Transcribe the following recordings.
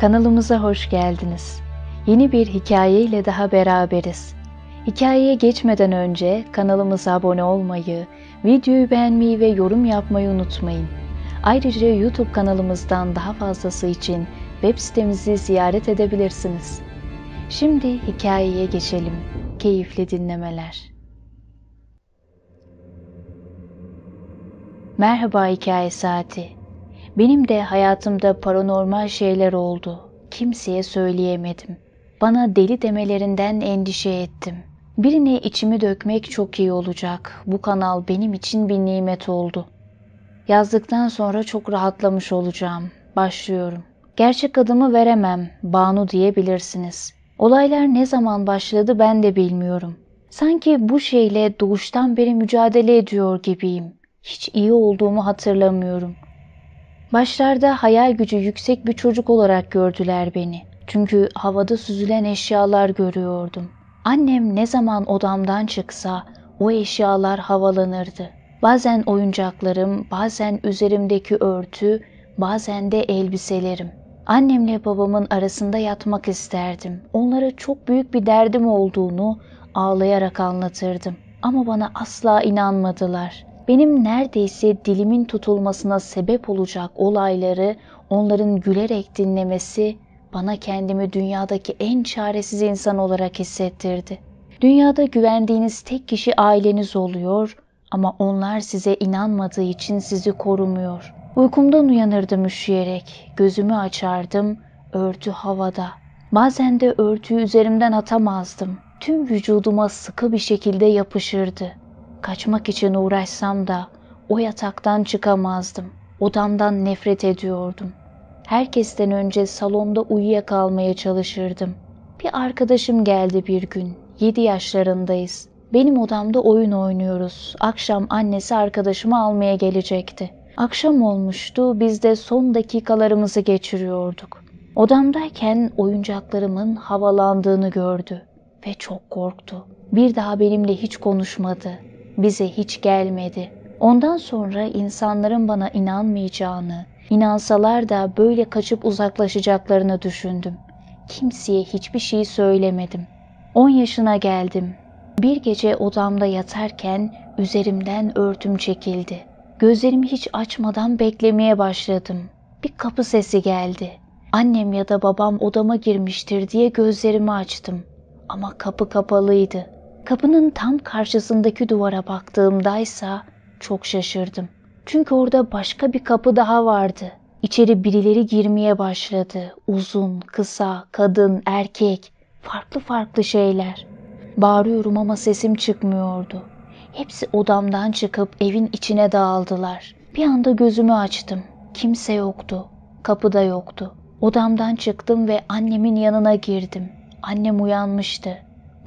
Kanalımıza hoş geldiniz. Yeni bir hikaye ile daha beraberiz. Hikayeye geçmeden önce kanalımıza abone olmayı, videoyu beğenmeyi ve yorum yapmayı unutmayın. Ayrıca YouTube kanalımızdan daha fazlası için web sitemizi ziyaret edebilirsiniz. Şimdi hikayeye geçelim. Keyifli dinlemeler. Merhaba Hikaye Saati benim de hayatımda paranormal şeyler oldu. Kimseye söyleyemedim. Bana deli demelerinden endişe ettim. Birine içimi dökmek çok iyi olacak. Bu kanal benim için bir nimet oldu. Yazdıktan sonra çok rahatlamış olacağım. Başlıyorum. Gerçek adımı veremem. Banu diyebilirsiniz. Olaylar ne zaman başladı ben de bilmiyorum. Sanki bu şeyle doğuştan beri mücadele ediyor gibiyim. Hiç iyi olduğumu hatırlamıyorum.'' Başlarda hayal gücü yüksek bir çocuk olarak gördüler beni. Çünkü havada süzülen eşyalar görüyordum. Annem ne zaman odamdan çıksa o eşyalar havalanırdı. Bazen oyuncaklarım, bazen üzerimdeki örtü, bazen de elbiselerim. Annemle babamın arasında yatmak isterdim. Onlara çok büyük bir derdim olduğunu ağlayarak anlatırdım. Ama bana asla inanmadılar benim neredeyse dilimin tutulmasına sebep olacak olayları onların gülerek dinlemesi bana kendimi dünyadaki en çaresiz insan olarak hissettirdi. Dünyada güvendiğiniz tek kişi aileniz oluyor ama onlar size inanmadığı için sizi korumuyor. Uykumdan uyanırdım üşüyerek, gözümü açardım, örtü havada. Bazen de örtüyü üzerimden atamazdım. Tüm vücuduma sıkı bir şekilde yapışırdı. Kaçmak için uğraşsam da o yataktan çıkamazdım. Odamdan nefret ediyordum. Herkesten önce salonda uyuyakalmaya çalışırdım. Bir arkadaşım geldi bir gün. Yedi yaşlarındayız. Benim odamda oyun oynuyoruz. Akşam annesi arkadaşımı almaya gelecekti. Akşam olmuştu, biz de son dakikalarımızı geçiriyorduk. Odamdayken oyuncaklarımın havalandığını gördü ve çok korktu. Bir daha benimle hiç konuşmadı bize hiç gelmedi. Ondan sonra insanların bana inanmayacağını, inansalar da böyle kaçıp uzaklaşacaklarını düşündüm. Kimseye hiçbir şey söylemedim. 10 yaşına geldim. Bir gece odamda yatarken üzerimden örtüm çekildi. Gözlerimi hiç açmadan beklemeye başladım. Bir kapı sesi geldi. Annem ya da babam odama girmiştir diye gözlerimi açtım. Ama kapı kapalıydı. Kapının tam karşısındaki duvara baktığımdaysa çok şaşırdım. Çünkü orada başka bir kapı daha vardı. İçeri birileri girmeye başladı. Uzun, kısa, kadın, erkek, farklı farklı şeyler. Bağırıyorum ama sesim çıkmıyordu. Hepsi odamdan çıkıp evin içine dağıldılar. Bir anda gözümü açtım. Kimse yoktu. Kapı da yoktu. Odamdan çıktım ve annemin yanına girdim. Annem uyanmıştı.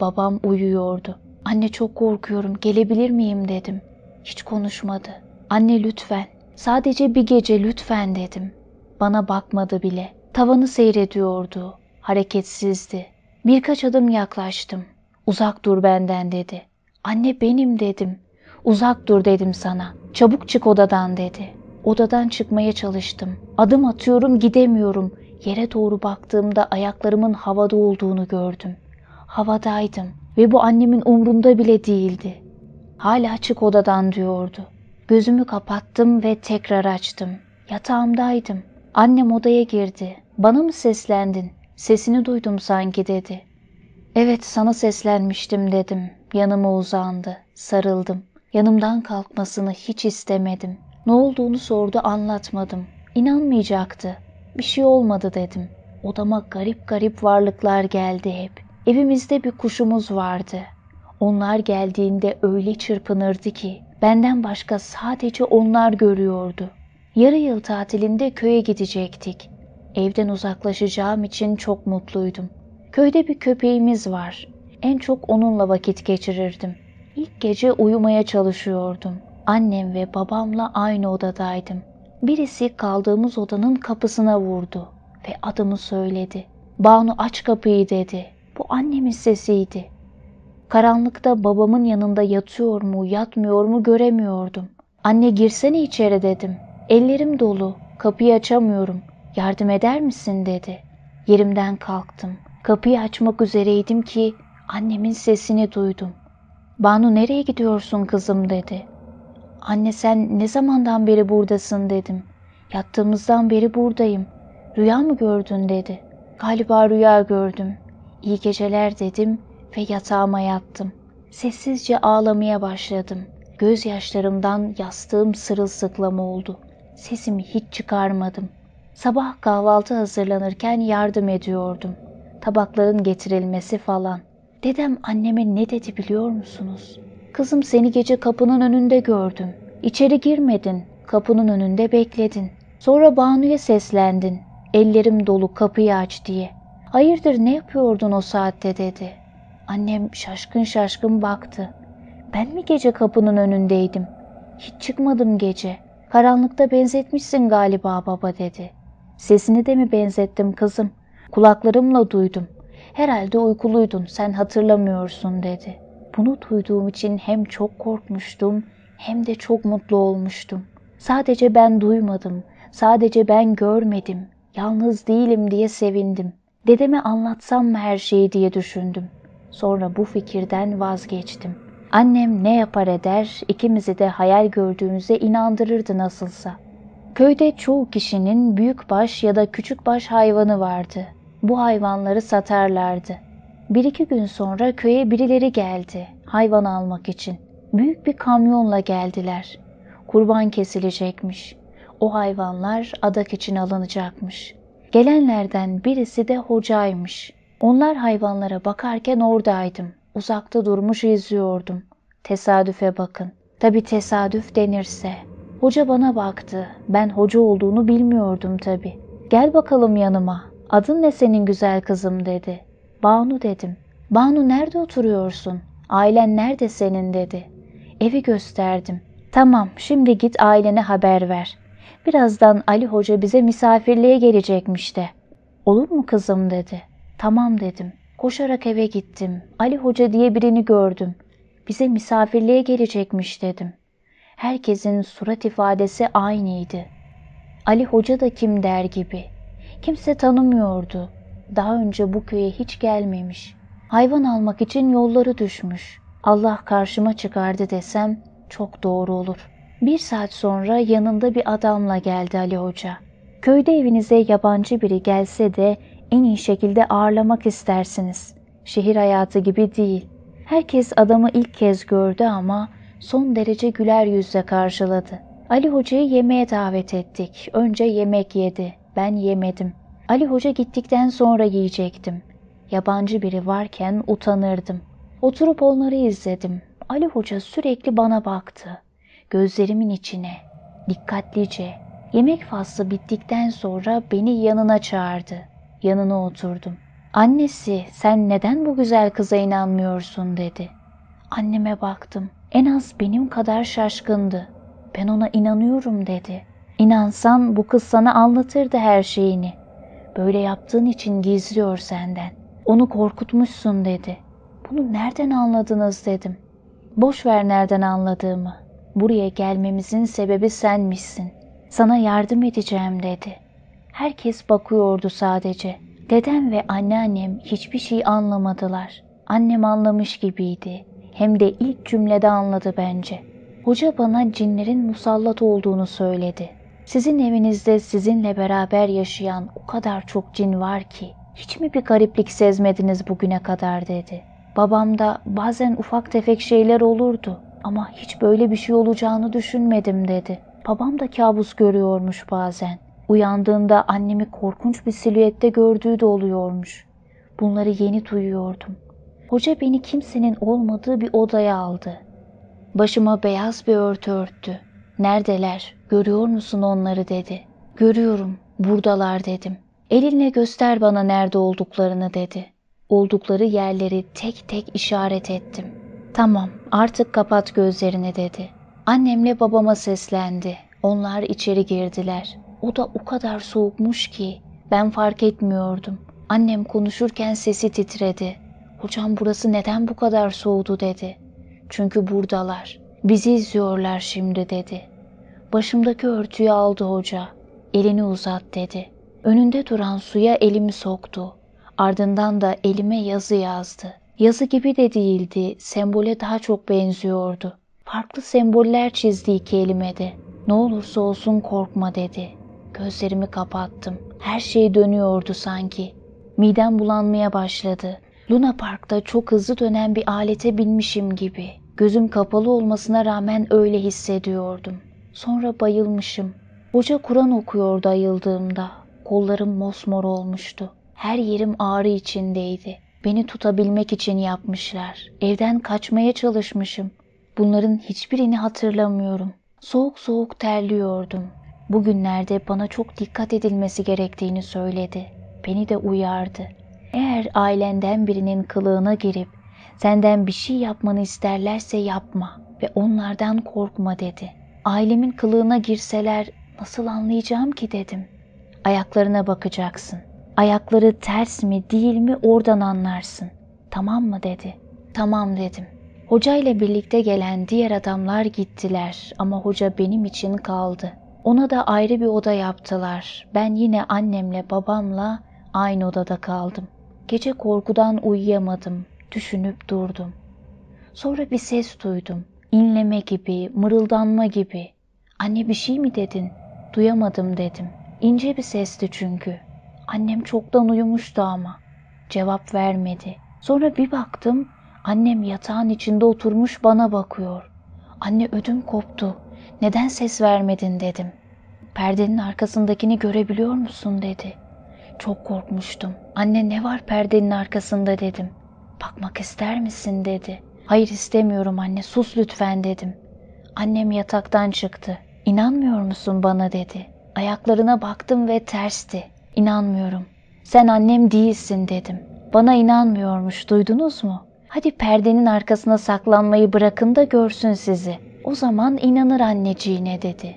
Babam uyuyordu. Anne çok korkuyorum gelebilir miyim dedim. Hiç konuşmadı. Anne lütfen. Sadece bir gece lütfen dedim. Bana bakmadı bile. Tavanı seyrediyordu. Hareketsizdi. Birkaç adım yaklaştım. Uzak dur benden dedi. Anne benim dedim. Uzak dur dedim sana. Çabuk çık odadan dedi. Odadan çıkmaya çalıştım. Adım atıyorum gidemiyorum. Yere doğru baktığımda ayaklarımın havada olduğunu gördüm havadaydım ve bu annemin umrunda bile değildi. Hala çık odadan diyordu. Gözümü kapattım ve tekrar açtım. Yatağımdaydım. Annem odaya girdi. Bana mı seslendin? Sesini duydum sanki dedi. Evet sana seslenmiştim dedim. Yanıma uzandı. Sarıldım. Yanımdan kalkmasını hiç istemedim. Ne olduğunu sordu anlatmadım. İnanmayacaktı. Bir şey olmadı dedim. Odama garip garip varlıklar geldi hep. Evimizde bir kuşumuz vardı. Onlar geldiğinde öyle çırpınırdı ki benden başka sadece onlar görüyordu. Yarı yıl tatilinde köye gidecektik. Evden uzaklaşacağım için çok mutluydum. Köyde bir köpeğimiz var. En çok onunla vakit geçirirdim. İlk gece uyumaya çalışıyordum. Annem ve babamla aynı odadaydım. Birisi kaldığımız odanın kapısına vurdu ve adımı söyledi. Banu aç kapıyı dedi. Bu annemin sesiydi. Karanlıkta babamın yanında yatıyor mu, yatmıyor mu göremiyordum. Anne girsene içeri dedim. Ellerim dolu, kapıyı açamıyorum. Yardım eder misin dedi. Yerimden kalktım. Kapıyı açmak üzereydim ki annemin sesini duydum. Banu nereye gidiyorsun kızım dedi. Anne sen ne zamandan beri buradasın dedim. Yattığımızdan beri buradayım. Rüya mı gördün dedi. Galiba rüya gördüm. İyi geceler dedim ve yatağıma yattım. Sessizce ağlamaya başladım. Gözyaşlarımdan yastığım sırılsıklam oldu. Sesimi hiç çıkarmadım. Sabah kahvaltı hazırlanırken yardım ediyordum. Tabakların getirilmesi falan. Dedem anneme ne dedi biliyor musunuz? Kızım seni gece kapının önünde gördüm. İçeri girmedin, kapının önünde bekledin. Sonra Banu'ya seslendin. Ellerim dolu kapıyı aç diye.'' Hayırdır ne yapıyordun o saatte dedi. Annem şaşkın şaşkın baktı. Ben mi gece kapının önündeydim? Hiç çıkmadım gece. Karanlıkta benzetmişsin galiba baba dedi. Sesini de mi benzettim kızım? Kulaklarımla duydum. Herhalde uykuluydun sen hatırlamıyorsun dedi. Bunu duyduğum için hem çok korkmuştum hem de çok mutlu olmuştum. Sadece ben duymadım, sadece ben görmedim, yalnız değilim diye sevindim.'' Dedeme anlatsam mı her şeyi diye düşündüm. Sonra bu fikirden vazgeçtim. Annem ne yapar eder, ikimizi de hayal gördüğümüze inandırırdı nasılsa. Köyde çoğu kişinin büyük baş ya da küçük baş hayvanı vardı. Bu hayvanları satarlardı. Bir iki gün sonra köye birileri geldi hayvan almak için. Büyük bir kamyonla geldiler. Kurban kesilecekmiş. O hayvanlar adak için alınacakmış. Gelenlerden birisi de hocaymış. Onlar hayvanlara bakarken oradaydım. Uzakta durmuş izliyordum. Tesadüfe bakın. Tabi tesadüf denirse. Hoca bana baktı. Ben hoca olduğunu bilmiyordum tabi. Gel bakalım yanıma. Adın ne senin güzel kızım dedi. Banu dedim. Banu nerede oturuyorsun? Ailen nerede senin dedi. Evi gösterdim. Tamam şimdi git ailene haber ver. Birazdan Ali Hoca bize misafirliğe gelecekmiş de. Olur mu kızım dedi. Tamam dedim. Koşarak eve gittim. Ali Hoca diye birini gördüm. Bize misafirliğe gelecekmiş dedim. Herkesin surat ifadesi aynıydı. Ali Hoca da kim der gibi. Kimse tanımıyordu. Daha önce bu köye hiç gelmemiş. Hayvan almak için yolları düşmüş. Allah karşıma çıkardı desem çok doğru olur.'' Bir saat sonra yanında bir adamla geldi Ali Hoca. Köyde evinize yabancı biri gelse de en iyi şekilde ağırlamak istersiniz. Şehir hayatı gibi değil. Herkes adamı ilk kez gördü ama son derece güler yüzle karşıladı. Ali Hoca'yı yemeğe davet ettik. Önce yemek yedi. Ben yemedim. Ali Hoca gittikten sonra yiyecektim. Yabancı biri varken utanırdım. Oturup onları izledim. Ali Hoca sürekli bana baktı gözlerimin içine dikkatlice yemek faslı bittikten sonra beni yanına çağırdı. Yanına oturdum. Annesi sen neden bu güzel kıza inanmıyorsun dedi. Anneme baktım. En az benim kadar şaşkındı. Ben ona inanıyorum dedi. İnansan bu kız sana anlatırdı her şeyini. Böyle yaptığın için gizliyor senden. Onu korkutmuşsun dedi. Bunu nereden anladınız dedim. Boş ver nereden anladığımı. Buraya gelmemizin sebebi senmişsin. Sana yardım edeceğim dedi. Herkes bakıyordu sadece. Dedem ve anneannem hiçbir şey anlamadılar. Annem anlamış gibiydi. Hem de ilk cümlede anladı bence. Hoca bana cinlerin musallat olduğunu söyledi. Sizin evinizde sizinle beraber yaşayan o kadar çok cin var ki hiç mi bir gariplik sezmediniz bugüne kadar dedi. Babamda bazen ufak tefek şeyler olurdu ama hiç böyle bir şey olacağını düşünmedim dedi. Babam da kabus görüyormuş bazen. Uyandığında annemi korkunç bir silüette gördüğü de oluyormuş. Bunları yeni duyuyordum. Hoca beni kimsenin olmadığı bir odaya aldı. Başıma beyaz bir örtü örttü. Neredeler? Görüyor musun onları dedi. Görüyorum. Buradalar dedim. Elinle göster bana nerede olduklarını dedi. Oldukları yerleri tek tek işaret ettim. Tamam artık kapat gözlerini dedi. Annemle babama seslendi. Onlar içeri girdiler. O da o kadar soğukmuş ki ben fark etmiyordum. Annem konuşurken sesi titredi. Hocam burası neden bu kadar soğudu dedi. Çünkü buradalar. Bizi izliyorlar şimdi dedi. Başımdaki örtüyü aldı hoca. Elini uzat dedi. Önünde duran suya elimi soktu. Ardından da elime yazı yazdı. Yazı gibi de değildi, sembole daha çok benziyordu. Farklı semboller çizdi iki de. Ne olursa olsun korkma dedi. Gözlerimi kapattım. Her şey dönüyordu sanki. Midem bulanmaya başladı. Luna Park'ta çok hızlı dönen bir alete binmişim gibi. Gözüm kapalı olmasına rağmen öyle hissediyordum. Sonra bayılmışım. Hoca Kur'an okuyordu ayıldığımda. Kollarım mosmor olmuştu. Her yerim ağrı içindeydi. Beni tutabilmek için yapmışlar. Evden kaçmaya çalışmışım. Bunların hiçbirini hatırlamıyorum. Soğuk soğuk terliyordum. Bugünlerde bana çok dikkat edilmesi gerektiğini söyledi. Beni de uyardı. Eğer ailenden birinin kılığına girip senden bir şey yapmanı isterlerse yapma ve onlardan korkma dedi. Ailemin kılığına girseler nasıl anlayacağım ki dedim. Ayaklarına bakacaksın. Ayakları ters mi değil mi oradan anlarsın. Tamam mı dedi. Tamam dedim. Hoca ile birlikte gelen diğer adamlar gittiler ama hoca benim için kaldı. Ona da ayrı bir oda yaptılar. Ben yine annemle babamla aynı odada kaldım. Gece korkudan uyuyamadım. Düşünüp durdum. Sonra bir ses duydum. İnleme gibi, mırıldanma gibi. Anne bir şey mi dedin? Duyamadım dedim. İnce bir sesti çünkü. Annem çoktan uyumuştu ama. Cevap vermedi. Sonra bir baktım annem yatağın içinde oturmuş bana bakıyor. Anne ödüm koptu. Neden ses vermedin dedim. Perdenin arkasındakini görebiliyor musun dedi. Çok korkmuştum. Anne ne var perdenin arkasında dedim. Bakmak ister misin dedi. Hayır istemiyorum anne sus lütfen dedim. Annem yataktan çıktı. İnanmıyor musun bana dedi. Ayaklarına baktım ve tersti. İnanmıyorum. Sen annem değilsin dedim. Bana inanmıyormuş duydunuz mu? Hadi perdenin arkasına saklanmayı bırakın da görsün sizi. O zaman inanır anneciğine dedi.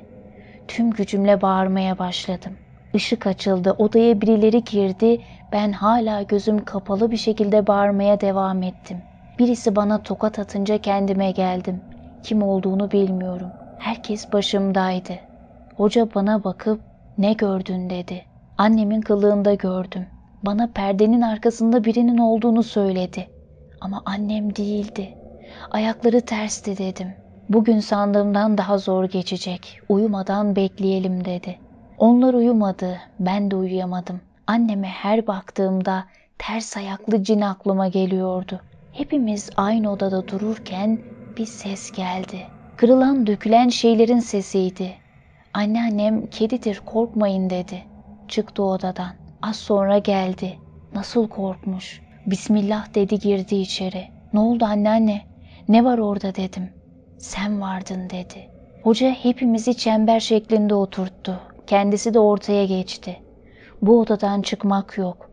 Tüm gücümle bağırmaya başladım. Işık açıldı, odaya birileri girdi. Ben hala gözüm kapalı bir şekilde bağırmaya devam ettim. Birisi bana tokat atınca kendime geldim. Kim olduğunu bilmiyorum. Herkes başımdaydı. Hoca bana bakıp ne gördün dedi. Annemin kılığında gördüm. Bana perdenin arkasında birinin olduğunu söyledi. Ama annem değildi. Ayakları tersti dedim. Bugün sandığımdan daha zor geçecek. Uyumadan bekleyelim dedi. Onlar uyumadı. Ben de uyuyamadım. Anneme her baktığımda ters ayaklı cin aklıma geliyordu. Hepimiz aynı odada dururken bir ses geldi. Kırılan dökülen şeylerin sesiydi. Anneannem kedidir korkmayın dedi.'' Çıktı odadan. Az sonra geldi. Nasıl korkmuş. Bismillah dedi girdi içeri. Ne oldu anneanne? Ne var orada dedim. Sen vardın dedi. Hoca hepimizi çember şeklinde oturttu. Kendisi de ortaya geçti. Bu odadan çıkmak yok.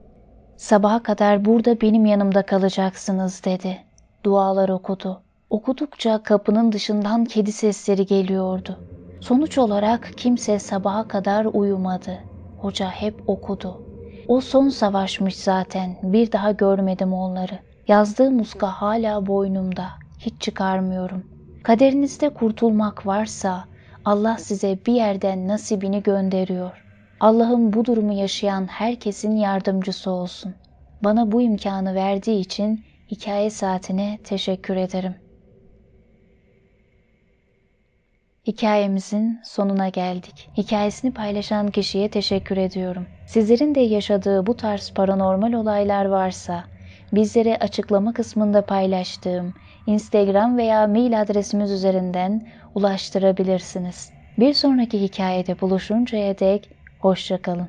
Sabaha kadar burada benim yanımda kalacaksınız dedi. Dualar okudu. Okudukça kapının dışından kedi sesleri geliyordu. Sonuç olarak kimse sabaha kadar uyumadı hoca hep okudu. O son savaşmış zaten. Bir daha görmedim onları. Yazdığı muska hala boynumda. Hiç çıkarmıyorum. Kaderinizde kurtulmak varsa Allah size bir yerden nasibini gönderiyor. Allah'ın bu durumu yaşayan herkesin yardımcısı olsun. Bana bu imkanı verdiği için hikaye saatine teşekkür ederim. Hikayemizin sonuna geldik. Hikayesini paylaşan kişiye teşekkür ediyorum. Sizlerin de yaşadığı bu tarz paranormal olaylar varsa bizlere açıklama kısmında paylaştığım Instagram veya mail adresimiz üzerinden ulaştırabilirsiniz. Bir sonraki hikayede buluşuncaya dek hoşçakalın.